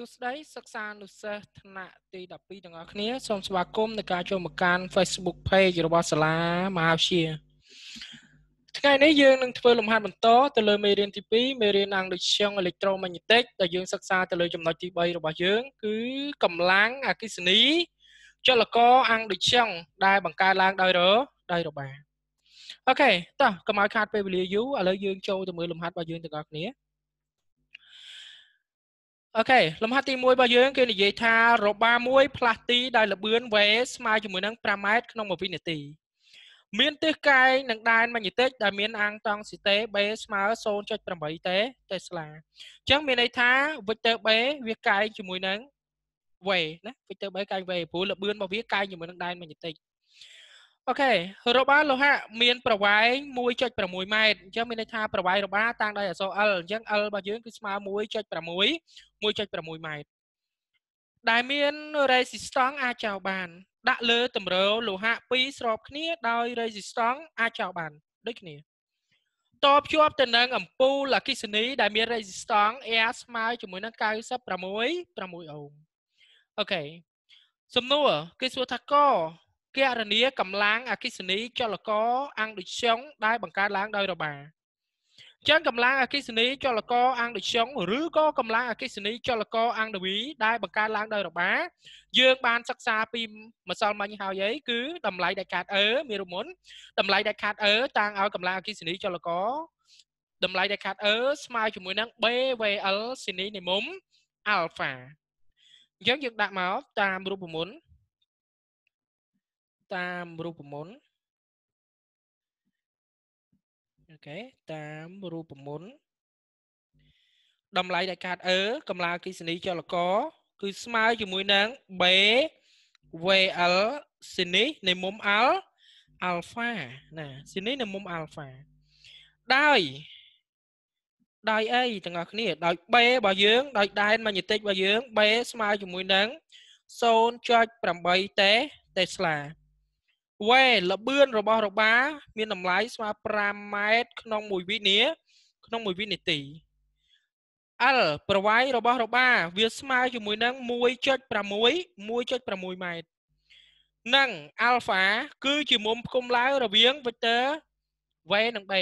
សួស្តីសិក្សានុសិស្សថ្នាក់ទី12ទាំងអស់គ្នាសូមស្វាគមន៍ដល់ការចូលមកកាន់ Facebook Page របស់សាលាមហាវិទ្យាថ្ងៃនេះយើងនឹងធ្វើលំហាត់បន្តទៅលើមេរៀនទី2មេរៀនអង់គ្លេសខ្យងអេលិចត្រូម៉ាញេទិកដែលយើងសិក្សាទៅលើចំណុចទី3របស់យើង គឺកម្លាំងអគិសនីចលករអង់គ្លេសខ្យងដែលបង្កើតឡើងដោយរដោយរបាអូខេតោះកុំឲ្យខាតពេលវេលាយូរឥឡូវយើងចូលទៅមើលលំហាត់របស់យើងទាំងអស់គ្នាអូខេលំហាត់ទី1របស់យើងគេនិយាយថារបាមួយផ្លាស់ទីដោយល្បឿន v ស្មើជាមួយនឹង5ម៉ែត្រក្នុង1វិនាទី មានទិសកាយនិងដែនម៉ាញេទិកដែលមានអាំងតង់ស៊ីតេ B ស្មើ0.8តេតេស្លាអញ្ចឹងមានន័យថា vector B វាកាយជាមួយនឹង v ណា vector B កាយ v ព្រោះល្បឿនរបស់វាកាយជាមួយនឹងដែនម៉ាញេទិកអូខេរបាលោហៈមានប្រវែង1.6ម៉ែត្រអញ្ចឹងមានន័យថាប្រវែងរបាតាំងដោយអក្សរ L អញ្ចឹង L របស់យើងគឺស្មើ1.6 1.6ម៉ែត្រដែលមាន resistance អាចចោលបានដាក់លើតម្រូវលោហៈ2ស្របគ្នា ដោយ resistance អាចចោលបានដូចគ្នាតភ្ជាប់ទៅនឹងអំពូលអគិសនី ដែលមាន resistance air ស្មើជាមួយនឹង96 6អូមអូខេសំណួរគេសួរថាកគណនាកម្លាំងអកិសនីចលករអង្គដូចឈុងដែលបង្កើតឡើងដោយរបាចឹងកម្លាំងអកិសនីចលករអង្គដូចឈុងឬក៏កម្លាំងអកិសនីចលករអង្គដវីដែលបង្កើតឡើងដោយរបាយើងបានសិក្សាពីម្សិលមិញហើយអីគឺតម្លៃដាច់ខាតអឺមានរមុនតម្លៃដាច់ខាតអឺតាំងឲ្យកម្លាំងអកិសនីចលករតម្លៃដាច់ខាតអឺស្មើជាមួយនឹង BVL ស៊ីនីនីមុំ alpha អញ្ចឹងយើងដាក់មកតាមរូបមន្តតាមរូបមន្តអូខេតាមរូបមន្តតម្លៃដែលកើតអឺកម្លាំងអគិសនី ចលករគឺស្មើជាមួយនឹង B VL ស៊ីនីនៃមុំ L អាល់ហ្វាណាស៊ីនីនៅមុំអាល់ហ្វាដោយដោយអីទាំងអស់គ្នា ដោយ B របស់យើង ដោយ ដែនម៉ាញេទិករបស់យើង B ស្មើជាមួយនឹង0.8តេតេស្លាវ៉ែលបឿនរបស់របា មានតម្លៃស្មើ5ម៉ែត្រក្នុង1វិនាក្នុង1វិនាទី L ប្រវែងរបស់របា វាស្មើជាមួយនឹង1.6 1.6ម៉ែត្រនិង alpha គឺជាមុំផ្គុំឡើងរវាង vector v និង b អ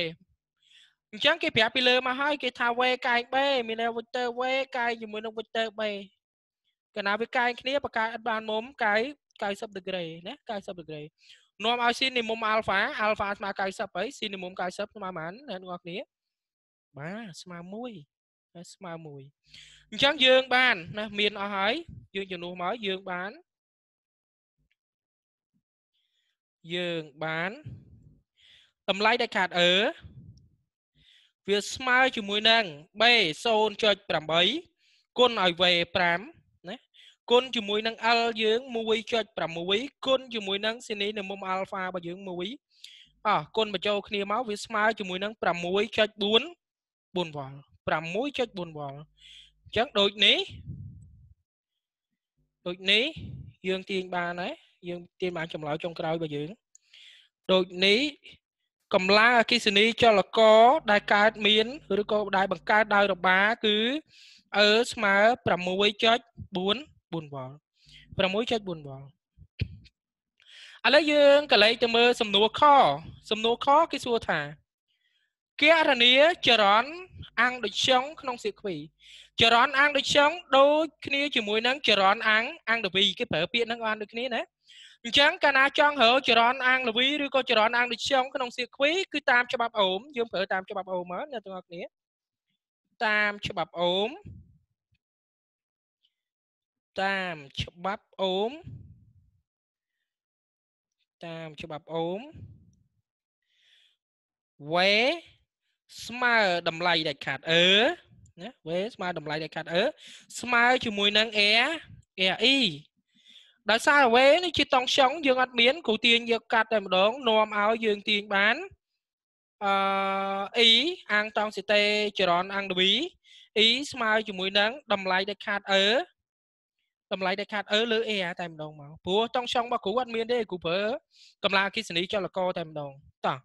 ញ្ចឹងគេប្រាប់ពីលើមកហើយគេថា v កាយ b មាន vector v កាយជាមួយនឹង vector b កាលណាវាកាយគ្នាបកកាយអត់បានមុំកាយ90ដឺក្រេណា90ដឺក្រេនាំឲ្យស៊ីនីមុំអាល់ហ្វាអាល់ហ្វាស្មើ90ហើយស៊ីនីមុំ90ស្មើប៉ុន្មានអ្នកទាំងអស់គ្នា បាទស្មើ1ហើយស្មើ1អញ្ចឹងយើង បានណាមានអស់ហើយយើងជំនួសមកយើងបានយើងបានតម្លៃដែលខាតអឺវាស្មើជាមួយ នឹង b0.8 គុណឲ្យ v5 គុណជាមួយនឹង L យើង1.6គុណជាមួយនឹងសេនីនៅមុំ alpha របស់យើង1អោះគុណបញ្ចូលគ្នាមកវាស្មើជាមួយនឹង6.4 4វ៉ុល6.4វ៉ុលអញ្ចឹងដូចនេះដូចនេះយើងទាញបានណាយើងទាញបានចម្លើយចុងក្រោយរបស់យើងដូចនេះកម្លាំងអគិសនីចលករដែលកើតមានឬក៏ដែលបង្កើតដោយរបាគឺអឺស្មើ6.4 6.4វ៉ុល6.4វ៉ុលឥឡូវយើងក៏លេខទៅមើលសំណួរខសំណួរខគេសួរថាករណីចរន្តអាំងដូចចុងក្នុងសៀគ្វីចរន្តអាំងដូចចុងដូចគ្នាជាមួយនឹងចរន្តអាំងអាំងល្វីគេប្រើពាក្យហ្នឹងបានដូចគ្នាណាអញ្ចឹងកាលណាចង់រើចរន្តអាំងល្វីឬក៏ចរន្តអាំងដូចចុងក្នុងសៀគ្វីគឺតាមច្បាប់អូមយើងប្រើតាមច្បាប់អូមមកអ្នកទាំងអស់គ្នាតាមច្បាប់អូមតាមច្បាប់អូមតាមច្បាប់អូមវេស្មើតម្លៃដាច់ខាតអឺណាវេស្មើតម្លៃដាច់ខាតអឺស្មើជាមួយនឹង a a e ដោយសារវេនេះជាតង់ចុងយើងអត់មានគ្រូទាញយកកាត់តែម្ដងនាំឲ្យយើងទាញបានអឺ e អាងតង់ស៊ីតេចរ៉នអាង w e ស្មើជាមួយនឹងតម្លៃដាច់ខាតអឺតម្លៃដែលខាតអឺលើ AR តែម្ដងមកព្រោះតង់ចង់របស់គ្រូអត់មានទេគ្រូប្រើកម្លាំងអគិសនីចលករតែម្ដងតោះ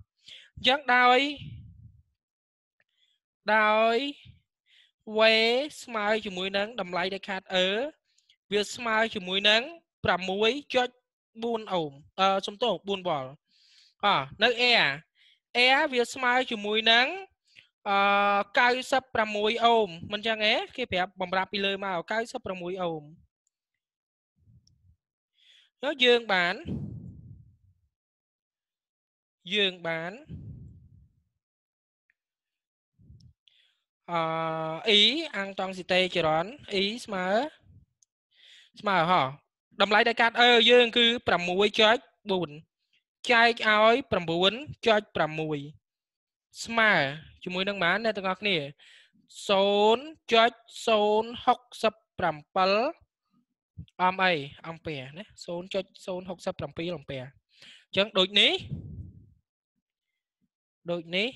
អញ្ចឹងដោយដោយ V ស្មើជាមួយនឹងតម្លៃដែលខាតអឺវាស្មើជាមួយនឹង6.4អូមអឺសំទោស4វ៉ុលអនៅ AR AR វាស្មើជាមួយនឹងអឺ96អូមមិនចឹងទេគេប្រាប់បំរាប់ពីលើមក96អូមនោះយើងបានយើងបានអឺ e អង្គតង់ស៊ីតេចរន e ស្មើ ស្មើហោះតម្លៃដែលកាត់អឺយើងគឺ6.4ចែកឲ្យ9.6ស្មើជាមួយនឹងបានអ្នកទាំងអស់គ្នា0.067អមអីអំពែណា0.067អំពែអញ្ចឹងដូចនេះដូចនេះ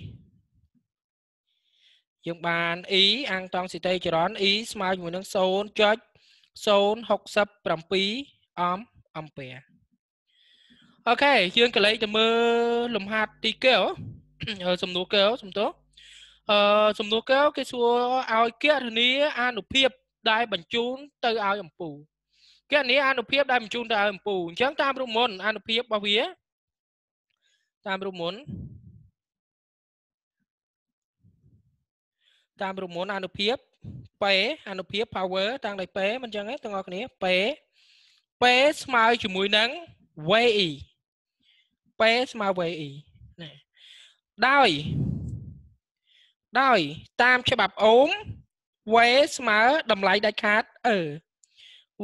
យើងបាន e អាងតង់ស៊ីតេចរ៉ន e ស្មើជាមួយនឹង0.067អមអំពែអូខេយើងកលេចទៅមើលលំហាត់ទីកែវសំណួរកែវសំទោអឺសំណួរកែវគេសួរឲ្យគណនាអានុភាព ដែលបញ្ជូនទៅឲ្យអំពូគណនីអនុភាពដែលបញ្ជូនទៅឲ្យអំពូអញ្ចឹងតាមរូបមុនអនុភាពរបស់វាតាមរូបមុន តាមរូបមុនអនុភាព P អនុភាព power តាំងដោយ P មិនអញ្ចឹងទេទាំងអស់គ្នា P P ស្មើជាមួយនឹង VE P ស្មើ VE ណាដោយដោយតាមច្បាប់អូម V ស្មើតម្លៃដាច់ខាត E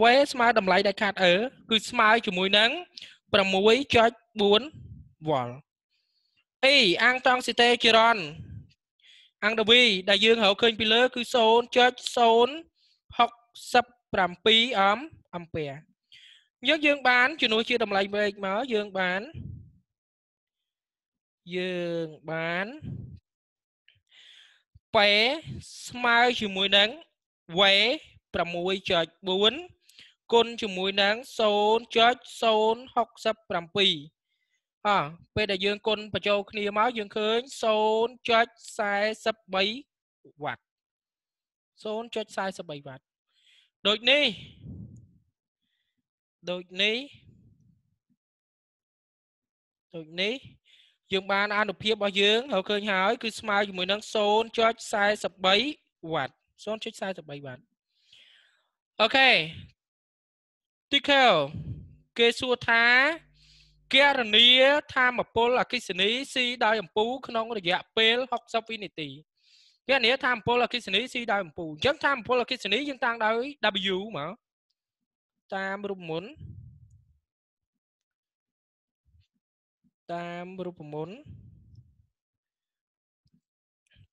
វេស្មើតម្លៃដាច់ខាតអឺគឺស្មើជាមួយនឹង6.4វ៉ុលអេអាំងត្រង់ស៊ីតេជីរ៉ុនអាំងដវីដែលយើងរកឃើញពីលើ គឺ0.067អមអំពែយើងយើងបានជំនួសជា តម្លៃមេឃមកយើងបាន យើងបានប៉េស្មើជាមួយនឹងវ៉េ6.4គុណជាមួយនឹង0.067អពេលដែលយើង គុណបញ្ចូលគ្នាមកយើងឃើញ0.43វ៉ាត់0.43វ៉ាត់ដូចនេះដូចនេះដូចនេះយើងបានអានុភាពរបស់យើងហើយឃើញហើយ គឺស្មើជាមួយនឹង0.43វ៉ាត់0.43វ៉ាត់អូខេទីខែគេសួរថាគណនាធម្មពលអគិសនីស៊ីដោយអំពូក្នុងរយៈពេល60វិនាទីគណនាធម្មពលអគិសនីស៊ីដោយអំពូអញ្ចឹងធម្មពលអគិសនីយើងតាំងដោយ W មកតាមរូបមន្តតាមរូបមន្ត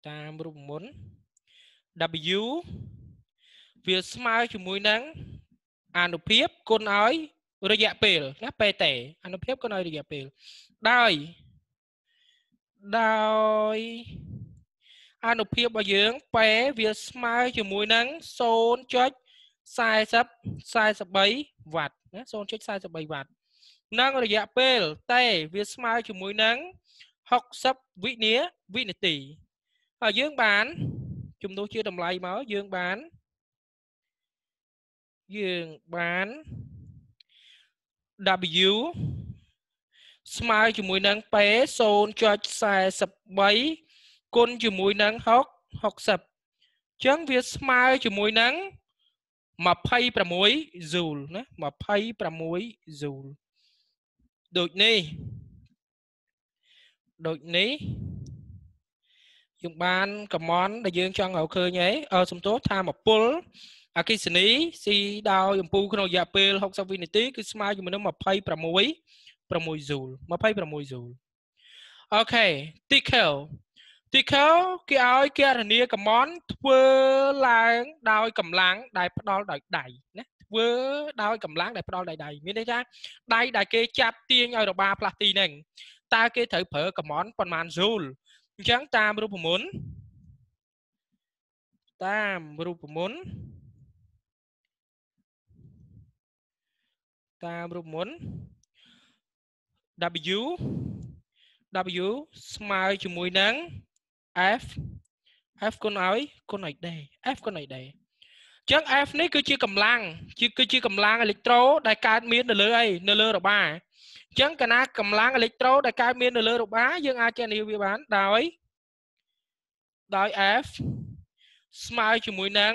តាមរូបមន្ត W វាស្មើជាមួយនឹងអនុភាពគុណឲ្យ រយៈពេលណាពេលតេអនុភាពគុណឲ្យរយៈពេលដោយដោយអនុភាពរបស់យើងពេវាស្មើជាមួយនឹង0.40 43វ៉ាត់ណា0.43វ៉ាត់និងរយៈពេលតេវាស្មើជាមួយនឹង60វិនាវិនាទីហើយយើងបាន ជំនួសជា តម្លៃមកយើងបាន0.43យើងបាន W ស្មើជាមួយនឹង P 0.43គុណជាមួយនឹង6 60អញ្ចឹងវាស្មើជាមួយនឹង26 joule ណា26 joule ដូចនេះ ដូចនេះយើងបាន កម្មន់ដែលយើងចង់ឲ្យឃើញឯងសំទោសថាមពលអកិសនីស៊ីដោយអំពូក្នុងរយៈពេល60វិនាទីគឺស្មើជាមួយនឹង26 6ហ្សូល26ហ្សូលអូខេ tickle tickle គេឲ្យករណីកម្មន់ធ្វើឡើងដោយកម្លាំងដែលផ្ដល់ដោយដៃណាធ្វើដោយ កម្លាំងដែលផ្ដល់ដោយដៃមានន័យថាដៃដែលគេចាប់ទាញឲ្យរបាផ្លាស់ទីហ្នឹងតើគេត្រូវប្រើកម្មន់ប៉ុន្មានហ្សូលអញ្ចឹងតាមរូបមន្តតាមរូបមន្តតាមរូបមន្ត W W ស្មើជាមួយនឹង F F គុណឲ្យគុណឲ្យ D F គុណឲ្យ D អញ្ចឹង F នេះគឺជាកម្លាំងជាគឺជាកម្លាំងអេលិចត្រូដែលកើតមាននៅលើអីនៅលើរបារចឹងកណាកម្លាំងអេលិចត្រូដែលកើតមាននៅលើរបារយើងអាចចេះនិយាយវាបានដោយដោយ F ស្មើជាមួយនឹង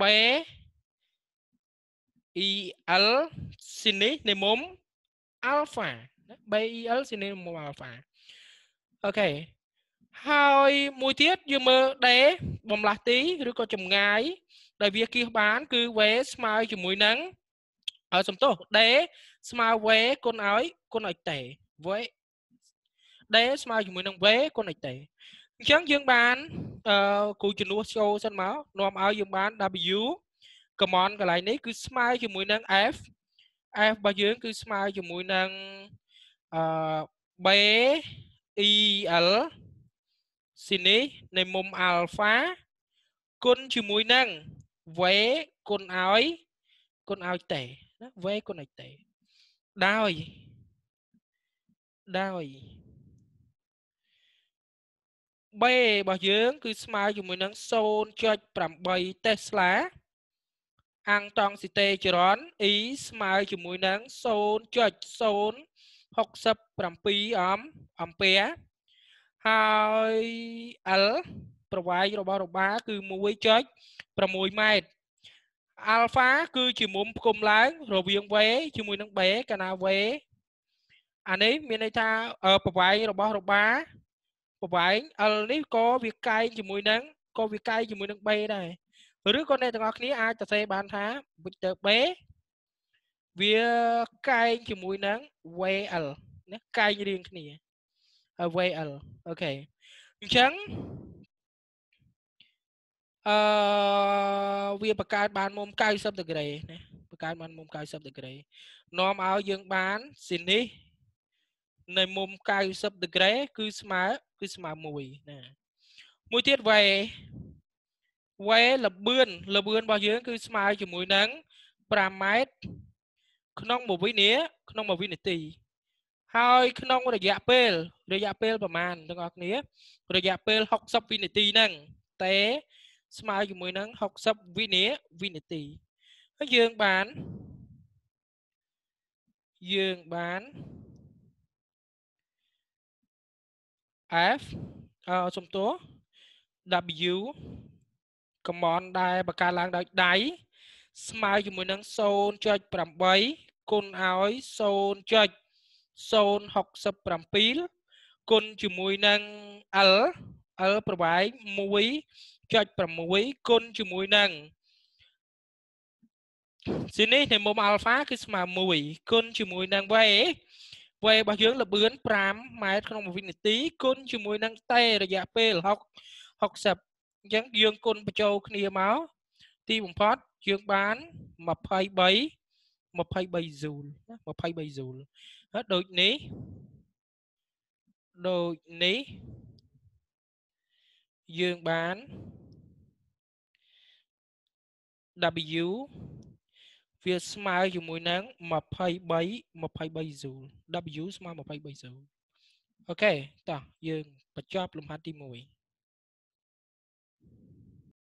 B EL ស៊ីនេះនៃមុំ alpha BEL ស៊ីនេះមុំ alpha អូខេហើយមួយទៀតយើងមើល D បំលាស់ទីឬក៏ចម្ងាយដែលវាគៀសបាន គឺ V ស្មើជាមួយនឹងអើសំទោស D ស្មើវេគុណឲ្យគុណឲ្យតេវេដេស្មើជាមួយនឹងវេគុណឲ្យតេអញ្ចឹងយើងបានអឺគូជំនួសចូលសិនមកនាំឲ្យយើងបាន W កម្មកន្លែងនេះគឺស្មើជាមួយនឹង F F របស់យើងគឺស្មើជាមួយនឹងអឺ B E L ស៊ីនេះនៃមុំ alpha គុណជាមួយនឹង v គុណឲ្យគុណឲ្យតេណា v គុណឲ្យតេដោយដោយ b របស់យើង គឺ ស្មើជាមួយនឹង0.8 Tesla អាំងតង់ស៊ីតេចរ៉ន E ស្មើជាមួយនឹង0.067អមអំពែហើយ L ប្រវែងរបស់របា គឺ1.6ម៉ែត្រអាល់ហ្វាគឺ ជាមុំផ្គុំឡើងរវាង v ជាមួយនឹង b កាលណា v អានេះមានន័យថាប្រវែងរបស់របា ប្រវែង L នេះក៏វាកែងជាមួយនឹងក៏វាកែងជាមួយនឹង B ដែរឬក៏អ្នកទាំងអស់គ្នាអាចសរសេរបានថា vector B វាកែងជាមួយនឹង VL ណាកែងរៀងគ្នាហើយ VL អូខេអញ្ចឹងអឺវាបង្កើតបានមុំ90ដឺក្រេណាបង្កើតបានមុំ90ដឺក្រេនាំឲ្យយើងបានស៊ីនេះនៅមុំ90ដឺក្រេ គឺស្មើគឺស្មើ1ណា មួយទៀតវ៉េវ៉េលបឿនលបឿនរបស់យើងគឺស្មើជាមួយនឹង5ម៉ែត្រក្នុង1វិនាក្នុង1វិនាទី ហើយ ក្នុងរយៈពេល រយៈពេលប្រមាណទាំងអស់គ្នារយៈពេល60វិនាទីហ្នឹងតែស្មើជាមួយនឹង60វិនាវិនាទីហើយយើងបានយើងបាន f អឺសំទោ w កំមដែលបង្កើតឡើងដោយដៃស្មើជាមួយនឹង0.8គុណឲ្យ0.067គុណជាមួយនឹង l l ប្រវែង0.6គុណជាមួយនឹងស៊ីនេះនៃមុំ alpha គឺស្មើ1គុណជាមួយនឹង v v របស់យើងល្បឿន5ម៉ែត្រក្នុង1វិនាទីគុណជាមួយនឹងតេរយៈពេល6 60អញ្ចឹងយើងគុណបញ្ចូលគ្នាមកទីបំផុតយើងបាន23 23ហ្សូល23ហ្សូលហើយដូចនេះដូចនេះយើងបាន W វាស្មើជាមួយនឹង23 23 Joule W ស្មើ23 Joule អូខេតោះយើងបញ្ចប់លំហាត់ទី1